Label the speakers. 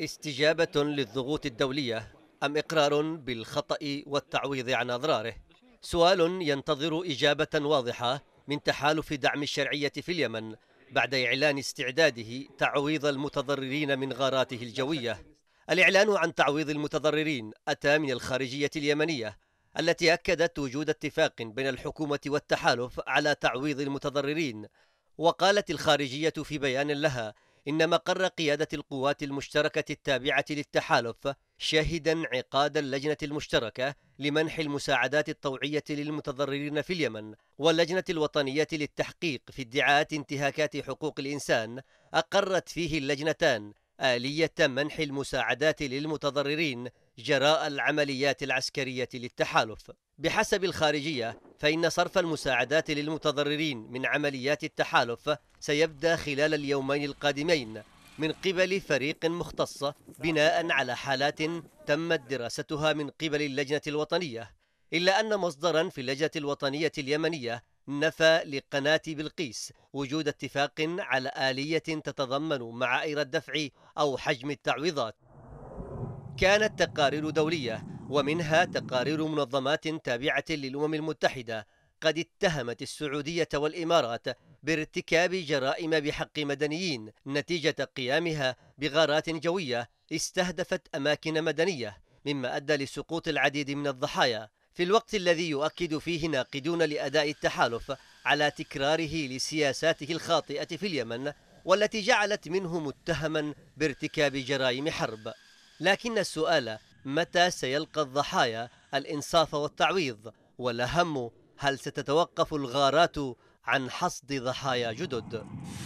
Speaker 1: استجابة للضغوط الدولية أم إقرار بالخطأ والتعويض عن أضراره؟ سؤال ينتظر إجابة واضحة من تحالف دعم الشرعية في اليمن بعد إعلان استعداده تعويض المتضررين من غاراته الجوية الإعلان عن تعويض المتضررين أتى من الخارجية اليمنية التي أكدت وجود اتفاق بين الحكومة والتحالف على تعويض المتضررين وقالت الخارجية في بيان لها إن مقر قيادة القوات المشتركة التابعة للتحالف شهد انعقاد اللجنة المشتركة لمنح المساعدات الطوعية للمتضررين في اليمن واللجنة الوطنية للتحقيق في ادعاءات انتهاكات حقوق الإنسان أقرت فيه اللجنتان آلية منح المساعدات للمتضررين جراء العمليات العسكرية للتحالف بحسب الخارجية فإن صرف المساعدات للمتضررين من عمليات التحالف سيبدأ خلال اليومين القادمين من قبل فريق مختص بناء على حالات تمت دراستها من قبل اللجنة الوطنية إلا أن مصدرا في اللجنة الوطنية اليمنية نفى لقناة بلقيس وجود اتفاق على آلية تتضمن معايير الدفع أو حجم التعويضات كانت تقارير دولية ومنها تقارير منظمات تابعة للأمم المتحدة قد اتهمت السعودية والإمارات بارتكاب جرائم بحق مدنيين نتيجة قيامها بغارات جوية استهدفت أماكن مدنية مما أدى لسقوط العديد من الضحايا في الوقت الذي يؤكد فيه ناقدون لأداء التحالف على تكراره لسياساته الخاطئة في اليمن والتي جعلت منه متهما بارتكاب جرائم حرب لكن السؤال متى سيلقى الضحايا الإنصاف والتعويض والأهم هل ستتوقف الغارات عن حصد ضحايا جدد